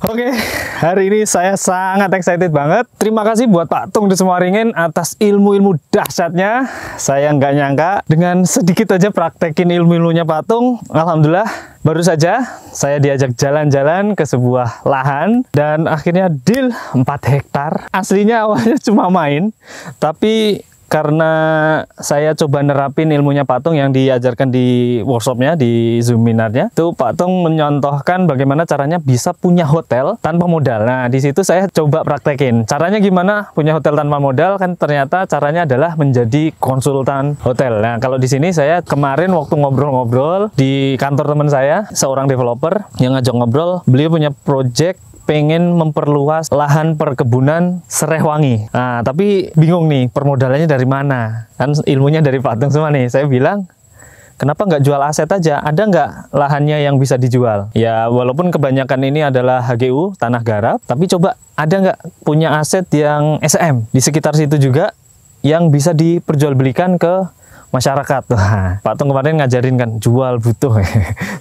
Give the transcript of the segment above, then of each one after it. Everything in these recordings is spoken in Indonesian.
Oke, hari ini saya sangat excited banget. Terima kasih buat Pak Tung di Semua Ringin atas ilmu-ilmu dahsyatnya. Saya nggak nyangka dengan sedikit aja praktekin ilmu-ilmunya Pak Tung. Alhamdulillah, baru saja saya diajak jalan-jalan ke sebuah lahan dan akhirnya deal 4 hektar. Aslinya awalnya cuma main, tapi karena saya coba nerapin ilmunya patung yang diajarkan di workshopnya, di Zoominarnya. Itu patung Tung menyontohkan bagaimana caranya bisa punya hotel tanpa modal. Nah, di situ saya coba praktekin. Caranya gimana punya hotel tanpa modal? Kan ternyata caranya adalah menjadi konsultan hotel. Nah, kalau di sini saya kemarin waktu ngobrol-ngobrol di kantor teman saya, seorang developer yang ngajak ngobrol, beliau punya project pengen memperluas lahan perkebunan wangi. Nah, tapi bingung nih permodalannya dari mana. Kan ilmunya dari Pak Teng semua nih. Saya bilang, kenapa nggak jual aset aja? Ada nggak lahannya yang bisa dijual? Ya, walaupun kebanyakan ini adalah HGU, tanah garap, tapi coba ada nggak punya aset yang SM di sekitar situ juga yang bisa diperjualbelikan ke masyarakat. Nah, Pak Tung kemarin ngajarin kan jual butuh.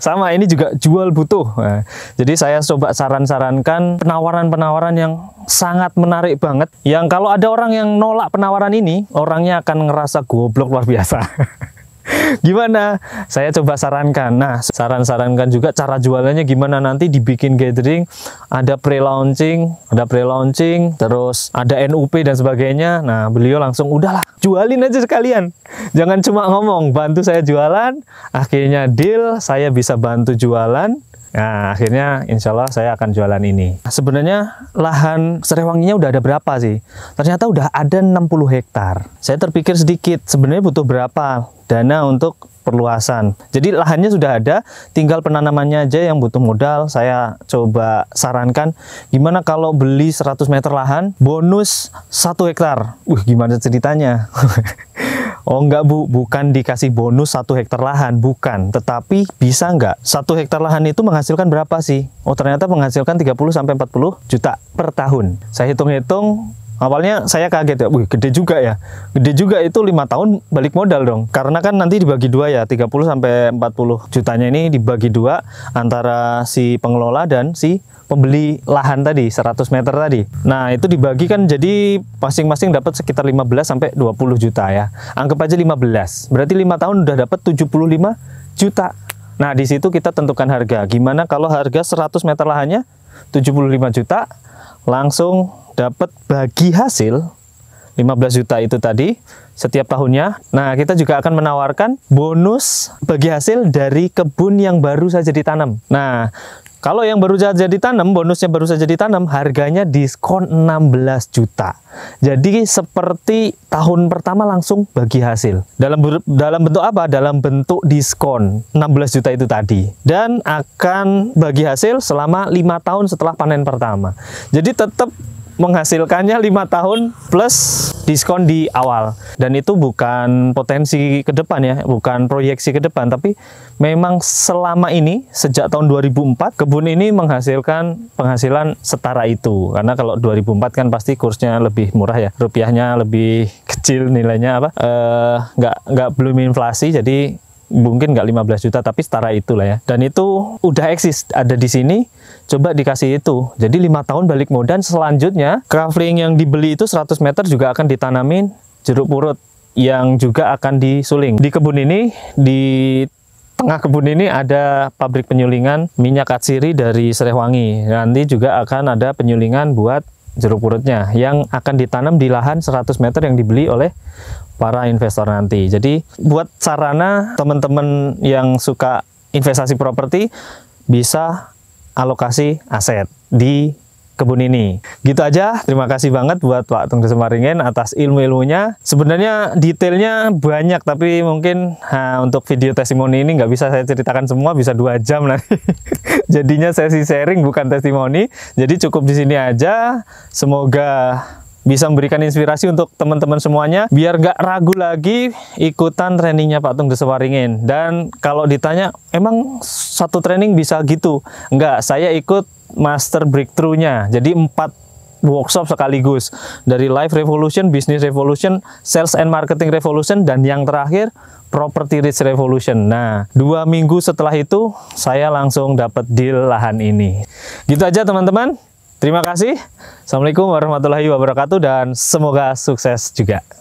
Sama ini juga jual butuh. Nah, jadi saya coba saran-sarankan penawaran-penawaran yang sangat menarik banget. Yang kalau ada orang yang nolak penawaran ini, orangnya akan ngerasa goblok luar biasa. gimana? Saya coba sarankan. Nah, saran-sarankan juga cara jualannya gimana nanti dibikin gathering, ada pre-launching, ada pre-launching, terus ada NUP dan sebagainya. Nah, beliau langsung udahlah, jualin aja sekalian. Jangan cuma ngomong, bantu saya jualan, akhirnya deal, saya bisa bantu jualan Nah, akhirnya insya Allah saya akan jualan ini. Nah, sebenarnya lahan serewanginya udah ada berapa sih? Ternyata udah ada 60 hektar. Saya terpikir sedikit, sebenarnya butuh berapa dana untuk perluasan. Jadi lahannya sudah ada, tinggal penanamannya aja yang butuh modal. Saya coba sarankan gimana kalau beli 100 meter lahan, bonus 1 hektar. Wih, gimana ceritanya? Oh enggak bu, bukan dikasih bonus satu hektar lahan, bukan. Tetapi bisa enggak? Satu hektar lahan itu menghasilkan berapa sih? Oh ternyata menghasilkan 30 sampai 40 juta per tahun. Saya hitung-hitung Awalnya saya kaget ya, wih gede juga ya. Gede juga itu lima tahun balik modal dong. Karena kan nanti dibagi dua ya, 30 sampai 40 jutanya ini dibagi dua antara si pengelola dan si pembeli lahan tadi 100 meter tadi. Nah, itu dibagi kan jadi masing-masing dapat sekitar 15 sampai 20 juta ya. Anggap aja 15. Berarti lima tahun udah dapat 75 juta. Nah, di situ kita tentukan harga. Gimana kalau harga 100 meter lahannya 75 juta langsung dapat bagi hasil 15 juta itu tadi setiap tahunnya. Nah, kita juga akan menawarkan bonus bagi hasil dari kebun yang baru saja ditanam. Nah, kalau yang baru saja ditanam, bonusnya baru saja ditanam, harganya diskon 16 juta. Jadi seperti tahun pertama langsung bagi hasil. Dalam dalam bentuk apa? Dalam bentuk diskon 16 juta itu tadi. Dan akan bagi hasil selama 5 tahun setelah panen pertama. Jadi tetap menghasilkannya lima tahun plus diskon di awal dan itu bukan potensi ke depan ya bukan proyeksi ke depan tapi memang selama ini sejak tahun 2004 kebun ini menghasilkan penghasilan setara itu karena kalau 2004 kan pasti kursnya lebih murah ya rupiahnya lebih kecil nilainya apa eh, nggak e, nggak belum inflasi jadi mungkin nggak 15 juta tapi setara itulah ya dan itu udah eksis ada di sini coba dikasih itu jadi lima tahun balik modal selanjutnya craftling yang dibeli itu 100 meter juga akan ditanamin jeruk purut yang juga akan disuling di kebun ini di tengah kebun ini ada pabrik penyulingan minyak atsiri dari Serewangi. Nanti juga akan ada penyulingan buat jeruk purutnya yang akan ditanam di lahan 100 meter yang dibeli oleh para investor nanti. Jadi buat sarana teman-teman yang suka investasi properti bisa alokasi aset di kebun ini. Gitu aja, terima kasih banget buat Pak Tung Desa atas ilmu-ilmunya. Sebenarnya detailnya banyak, tapi mungkin ha, ah, untuk video testimoni ini nggak bisa saya ceritakan semua, bisa dua jam nanti. Jadinya sesi sharing bukan testimoni, jadi cukup di sini aja. Semoga bisa memberikan inspirasi untuk teman-teman semuanya biar gak ragu lagi ikutan trainingnya Pak Tung Desewaringin. Dan kalau ditanya, emang satu training bisa gitu? Enggak, saya ikut master breakthrough-nya. Jadi empat workshop sekaligus dari Life Revolution, Business Revolution, Sales and Marketing Revolution, dan yang terakhir Property Rich Revolution. Nah, dua minggu setelah itu saya langsung dapat deal lahan ini. Gitu aja teman-teman. Terima kasih. Assalamualaikum warahmatullahi wabarakatuh dan semoga sukses juga.